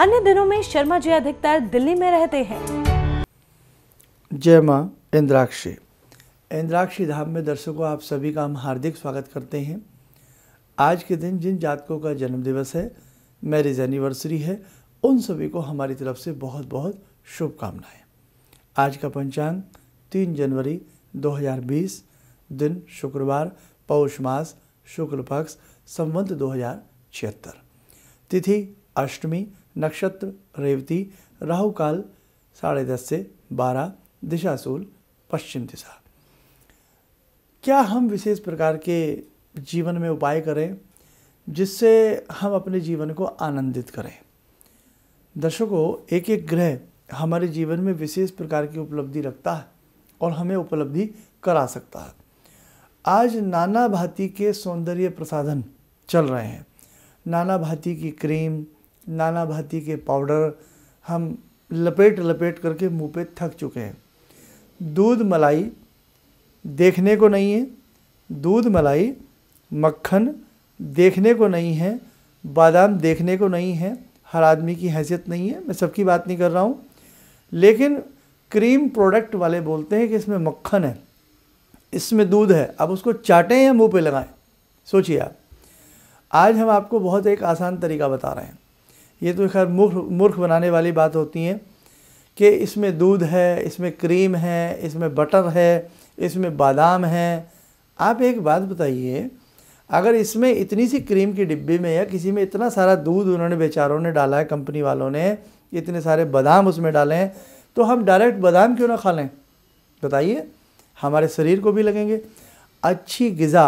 अन्य दिनों में शर्मा जी अधिकतर दिल्ली में रहते हैं जय माँ इंद्राक्षी इंद्राक्षी धाम में दर्शकों आप सभी का हम हार्दिक स्वागत करते हैं आज के दिन जिन जातकों का जन्मदिवस है मैरिज एनिवर्सरी है उन सभी को हमारी तरफ से बहुत बहुत शुभकामनाएं आज का पंचांग तीन जनवरी 2020 दिन शुक्रवार पौष मास शुक्ल पक्ष संबंध दो तिथि अष्टमी नक्षत्र रेवती राहु काल साढ़े दस से बारह दिशासूल पश्चिम दिशा क्या हम विशेष प्रकार के जीवन में उपाय करें जिससे हम अपने जीवन को आनंदित करें दर्शकों एक एक ग्रह हमारे जीवन में विशेष प्रकार की उपलब्धि रखता है और हमें उपलब्धि करा सकता है आज नाना भांति के सौंदर्य प्रसाधन चल रहे हैं नाना भाती की क्रीम नाना भाती के पाउडर हम लपेट लपेट करके मुंह पे थक चुके हैं दूध मलाई देखने को नहीं है दूध मलाई मक्खन देखने को नहीं है बादाम देखने को नहीं है हर आदमी की हैसियत नहीं है मैं सबकी बात नहीं कर रहा हूँ लेकिन क्रीम प्रोडक्ट वाले बोलते हैं कि इसमें मक्खन है इसमें दूध है अब उसको चाटें या मुंह पे लगाएं सोचिए आप आज हम आपको बहुत एक आसान तरीका बता रहे हैं ये तो खैर मूर्ख मूर्ख बनाने वाली बात होती हैं कि इसमें दूध है इसमें क्रीम है इसमें बटर है इसमें बादाम है आप एक बात बताइए अगर इसमें इतनी सी क्रीम की डिब्बी में या किसी में इतना सारा दूध उन्होंने बेचारों ने डाला है कंपनी वालों ने इतने सारे बादाम उसमें डाले हैं तो हम डायरेक्ट बादाम क्यों ना खा लें बताइए हमारे शरीर को भी लगेंगे अच्छी गज़ा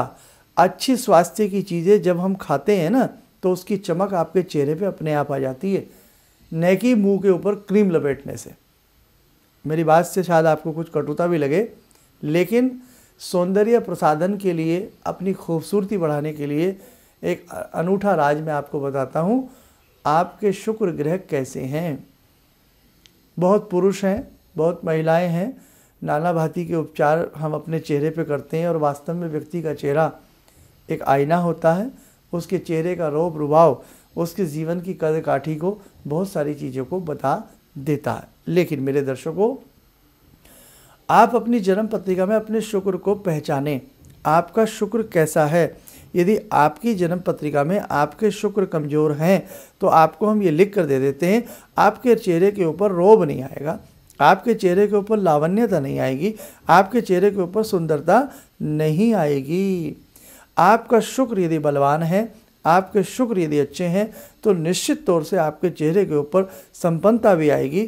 अच्छी स्वास्थ्य की चीज़ें जब हम खाते हैं ना तो उसकी चमक आपके चेहरे पे अपने आप आ जाती है न कि मुंह के ऊपर क्रीम लपेटने से मेरी बात से शायद आपको कुछ कटुता भी लगे लेकिन सौंदर्य प्रसाधन के लिए अपनी खूबसूरती बढ़ाने के लिए एक अनूठा राज मैं आपको बताता हूँ आपके शुक्र ग्रह कैसे हैं बहुत पुरुष हैं बहुत महिलाएं हैं नाना भाती के उपचार हम अपने चेहरे पे करते हैं और वास्तव में व्यक्ति का चेहरा एक आईना होता है उसके चेहरे का रोप रुभाव उसके जीवन की कद काठी को बहुत सारी चीज़ों को बता देता है लेकिन मेरे दर्शकों आप अपनी जन्म पत्रिका में अपने शुक्र को पहचानें आपका शुक्र कैसा है यदि आपकी जन्म पत्रिका में आपके शुक्र कमज़ोर हैं तो आपको हम ये लिख कर दे देते हैं आपके चेहरे के ऊपर रोब नहीं आएगा आपके चेहरे के ऊपर लावण्यता नहीं आएगी आपके चेहरे के ऊपर सुंदरता नहीं आएगी आपका शुक्र यदि बलवान है आपके शुक्र यदि अच्छे हैं तो निश्चित तौर से आपके चेहरे के ऊपर संपन्नता भी आएगी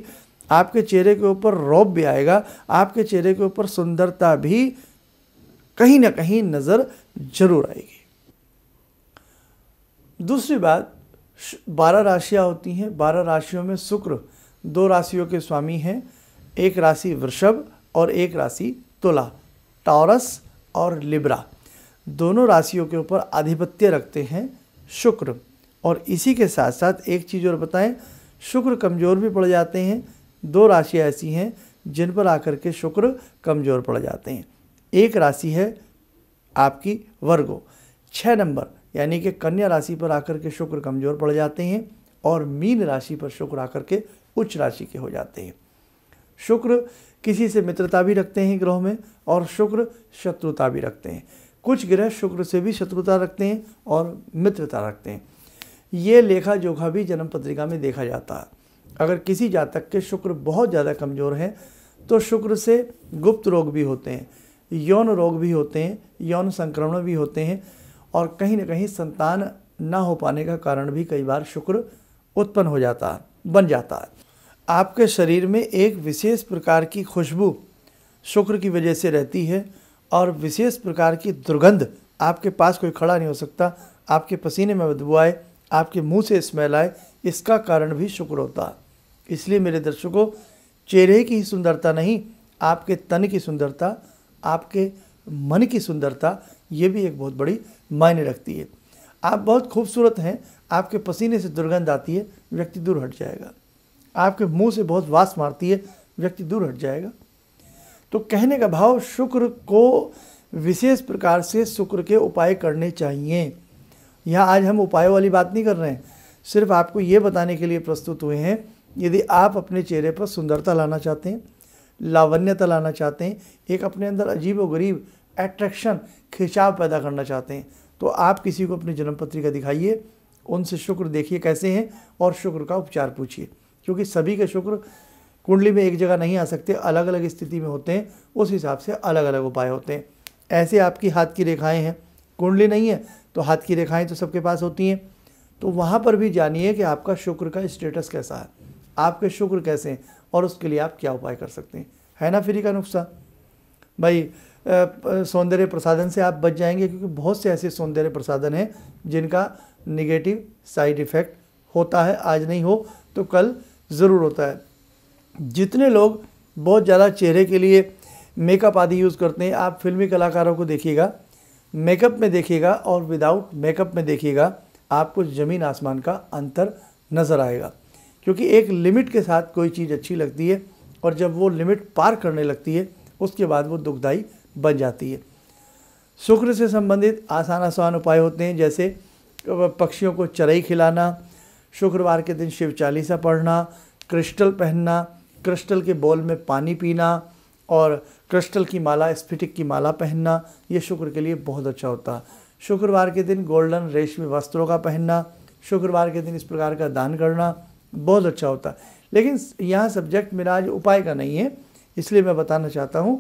आपके चेहरे के ऊपर रौब भी आएगा आपके चेहरे के ऊपर सुंदरता भी कहीं ना कहीं नज़र जरूर आएगी दूसरी बात बारह राशियाँ होती हैं बारह राशियों में शुक्र दो राशियों के स्वामी हैं एक राशि वृषभ और एक राशि तुला टॉरस और लिब्रा दोनों राशियों के ऊपर आधिपत्य रखते हैं शुक्र और इसी के साथ साथ एक चीज़ और बताएं शुक्र कमज़ोर भी पड़ जाते हैं दो राशियाँ ऐसी हैं जिन पर आकर के शुक्र कमज़ोर पड़ जाते हैं एक राशि है आपकी वर्गो छः नंबर यानी कि कन्या राशि पर आकर के शुक्र कमज़ोर पड़ जाते हैं और मीन राशि पर शुक्र आकर के उच्च राशि के हो जाते हैं शुक्र किसी से मित्रता भी रखते हैं ग्रह में और शुक्र शत्रुता भी रखते हैं कुछ ग्रह शुक्र से भी शत्रुता रखते हैं और मित्रता रखते हैं ये लेखा जोखा भी जन्म पत्रिका में देखा जाता है अगर किसी जातक के शुक्र बहुत ज़्यादा कमज़ोर हैं तो शुक्र से गुप्त रोग भी होते हैं यौन रोग भी होते हैं यौन संक्रमण भी होते हैं और कहीं ना कहीं संतान ना हो पाने का कारण भी कई बार शुक्र उत्पन्न हो जाता है बन जाता है आपके शरीर में एक विशेष प्रकार की खुशबू शुक्र की वजह से रहती है और विशेष प्रकार की दुर्गंध आपके पास कोई खड़ा नहीं हो सकता आपके पसीने में बदबू आए आपके मुंह से स्मेल आए इसका कारण भी शुक्र होता है इसलिए मेरे दर्शकों चेहरे की ही सुंदरता नहीं आपके तन की सुंदरता आपके मन की सुंदरता ये भी एक बहुत बड़ी मायने रखती है आप बहुत खूबसूरत हैं आपके पसीने से दुर्गंध आती है व्यक्ति दूर हट जाएगा आपके मुंह से बहुत वास मारती है व्यक्ति दूर हट जाएगा तो कहने का भाव शुक्र को विशेष प्रकार से शुक्र के उपाय करने चाहिए यहाँ आज हम उपायों वाली बात नहीं कर रहे हैं सिर्फ आपको ये बताने के लिए प्रस्तुत हुए हैं यदि आप अपने चेहरे पर सुंदरता लाना चाहते हैं लावण्यता लाना चाहते हैं एक अपने अंदर अजीब व गरीब एट्रैक्शन खिंचाव पैदा करना चाहते हैं तो आप किसी को अपनी जन्म पत्रिका दिखाइए उनसे शुक्र देखिए कैसे हैं और शुक्र का उपचार पूछिए क्योंकि सभी के शुक्र कुंडली में एक जगह नहीं आ सकते अलग अलग स्थिति में होते हैं उस हिसाब से अलग अलग उपाय होते हैं ऐसे आपकी हाथ की रेखाएं हैं कुंडली नहीं है तो हाथ की रेखाएं तो सबके पास होती हैं तो वहाँ पर भी जानिए कि आपका शुक्र का स्टेटस कैसा है आपके शुक्र कैसे हैं और उसके लिए आप क्या उपाय कर सकते हैं है ना फ्री का नुस्खा भाई सौंदर्य प्रसादन से आप बच जाएंगे क्योंकि बहुत से ऐसे सौंदर्य प्रसादन हैं जिनका निगेटिव साइड इफ़ेक्ट होता है आज नहीं हो तो कल ज़रूर होता है जितने लोग बहुत ज़्यादा चेहरे के लिए मेकअप आदि यूज़ करते हैं आप फिल्मी कलाकारों को देखिएगा मेकअप में देखिएगा और विदाउट मेकअप में देखिएगा आपको ज़मीन आसमान का अंतर नज़र आएगा क्योंकि एक लिमिट के साथ कोई चीज़ अच्छी लगती है और जब वो लिमिट पार करने लगती है उसके बाद वो दुखदाई बन जाती है शुक्र से संबंधित आसान आसान उपाय होते हैं जैसे पक्षियों को चरई खिलाना शुक्रवार के दिन शिव चालीसा पढ़ना क्रिस्टल पहनना क्रिस्टल के बॉल में पानी पीना और क्रिस्टल की माला स्फिटिक की माला पहनना ये शुक्र के लिए बहुत अच्छा होता शुक्रवार के दिन गोल्डन रेशमी वस्त्रों का पहनना शुक्रवार के दिन इस प्रकार का दान करना बहुत अच्छा होता लेकिन यहाँ सब्जेक्ट मेरा आज उपाय का नहीं है इसलिए मैं बताना चाहता हूँ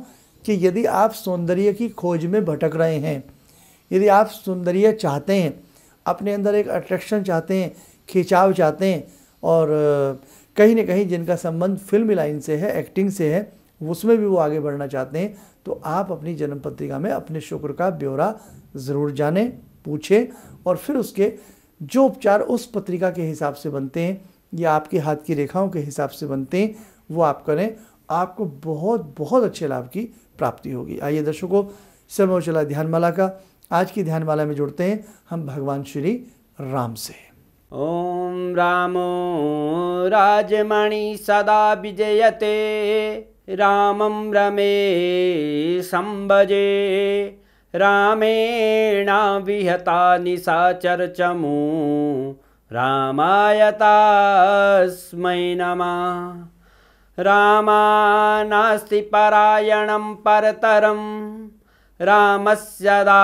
कि यदि आप सौंदर्य की खोज में भटक रहे हैं यदि आप सौंदर्य चाहते हैं अपने अंदर एक अट्रैक्शन चाहते हैं खिंचाव चाहते हैं और कहीं ना कहीं जिनका संबंध फिल्म लाइन से है एक्टिंग से है उसमें भी वो आगे बढ़ना चाहते हैं तो आप अपनी जन्म पत्रिका में अपने शुक्र का ब्यौरा ज़रूर जानें पूछें और फिर उसके जो उपचार उस पत्रिका के हिसाब से बनते हैं या आपके हाथ की रेखाओं के हिसाब से बनते हैं वो आप करें आपको बहुत बहुत अच्छे लाभ की प्राप्ति होगी आइए दर्शकों समय चला ध्यानमाला का आज की ध्यानमाला में जुड़ते हैं हम भगवान श्री राम से ॐ रामो राजमणि सदा विजयते रामं रमे संभजे रामेणा विहता निशाचर्चमो रामायतास्मै नमः रामा नास्ति परायणं परतरं रामस्य सदा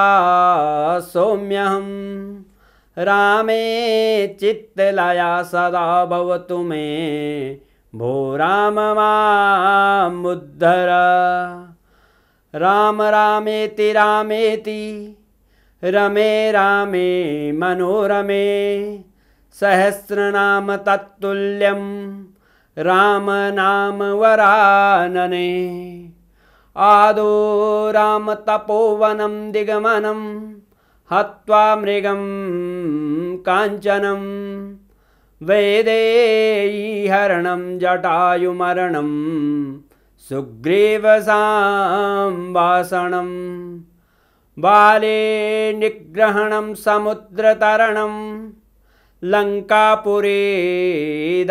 रामे चित्तलया सदा भवतु मे भो मामुद्धर राम रामेति रामेति रमे रामे मनोरमे सहस्रनाम तत्तुल्यं रामनाम वरानने आदो राम तपोवनं दिगमनं हत्वा मृगं काञ्चनं वेदेहरणं जटायुमरणं सुग्रीवसां वासणं बाले निग्रहणं समुद्रतरणं लङ्कापुरे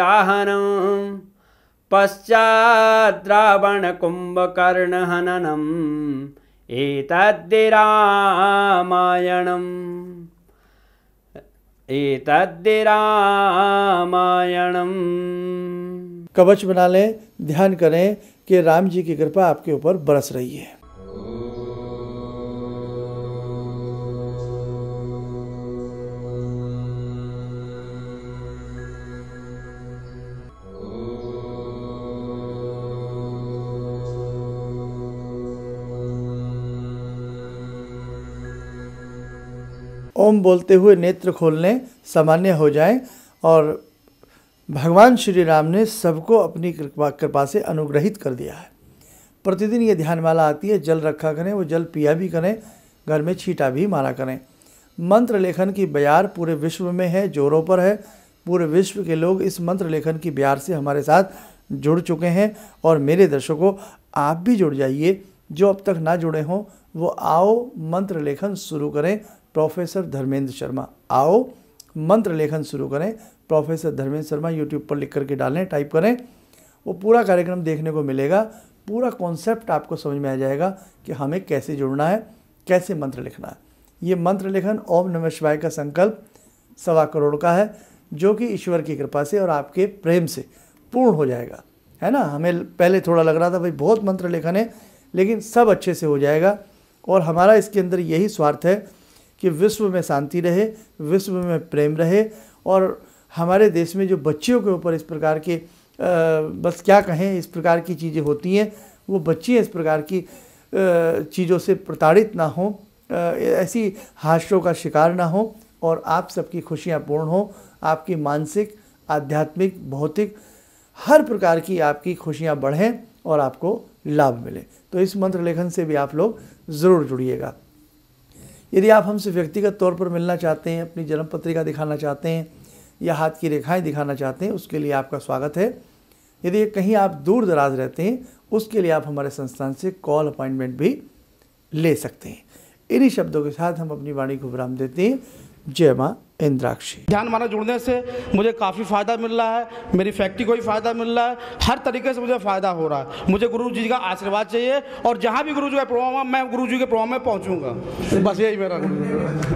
दाहनं पश्चाद्रावणकुम्भकर्णहनम् एतद्दिरामायणम् एतद्दिरामायणम् कवच बना लें ध्यान करें कि राम जी की कृपा आपके ऊपर बरस रही है ओम बोलते हुए नेत्र खोलने सामान्य हो जाएं और भगवान श्री राम ने सबको अपनी कृपा कृपा से अनुग्रहित कर दिया है प्रतिदिन ये ध्यान माला आती है जल रखा करें वो जल पिया भी करें घर में छीटा भी मारा करें मंत्र लेखन की बयार पूरे विश्व में है जोरों पर है पूरे विश्व के लोग इस मंत्र लेखन की बयार से हमारे साथ जुड़ चुके हैं और मेरे दर्शकों आप भी जुड़ जाइए जो अब तक ना जुड़े हों वो आओ मंत्र लेखन शुरू करें प्रोफेसर धर्मेंद्र शर्मा आओ मंत्र लेखन शुरू करें प्रोफेसर धर्मेंद्र शर्मा यूट्यूब पर लिख करके डालें टाइप करें वो पूरा कार्यक्रम देखने को मिलेगा पूरा कॉन्सेप्ट आपको समझ में आ जाएगा कि हमें कैसे जुड़ना है कैसे मंत्र लिखना है ये मंत्र लेखन ओम नमः शिवाय का संकल्प सवा करोड़ का है जो कि ईश्वर की कृपा से और आपके प्रेम से पूर्ण हो जाएगा है ना हमें पहले थोड़ा लग रहा था भाई बहुत मंत्र लेखन है लेकिन सब अच्छे से हो जाएगा और हमारा इसके अंदर यही स्वार्थ है कि विश्व में शांति रहे विश्व में प्रेम रहे और हमारे देश में जो बच्चियों के ऊपर इस प्रकार के बस क्या कहें इस प्रकार की चीज़ें होती हैं वो बच्चियाँ इस प्रकार की चीज़ों से प्रताड़ित ना हों ऐसी हादसों का शिकार ना हो और आप सबकी खुशियाँ पूर्ण हों आपकी मानसिक आध्यात्मिक भौतिक हर प्रकार की आपकी खुशियाँ बढ़ें और आपको लाभ मिले तो इस मंत्र लेखन से भी आप लोग ज़रूर जुड़िएगा यदि आप हमसे व्यक्तिगत तौर पर मिलना चाहते हैं अपनी जन्म पत्रिका दिखाना चाहते हैं या हाथ की रेखाएं दिखाना चाहते हैं उसके लिए आपका स्वागत है यदि कहीं आप दूर दराज रहते हैं उसके लिए आप हमारे संस्थान से कॉल अपॉइंटमेंट भी ले सकते हैं इन्हीं शब्दों के साथ हम अपनी वाणी को विराम देते हैं जय माँ इंद्राक्षी ध्यान माना जुड़ने से मुझे काफ़ी फ़ायदा मिल रहा है मेरी फैक्ट्री को भी फ़ायदा मिल रहा है हर तरीके से मुझे फ़ायदा हो रहा है मुझे गुरु जी का आशीर्वाद चाहिए और जहाँ भी गुरु जी का प्रोग्राम मैं गुरु जी के प्रोग्राम में पहुँचूंगा बस यही मेरा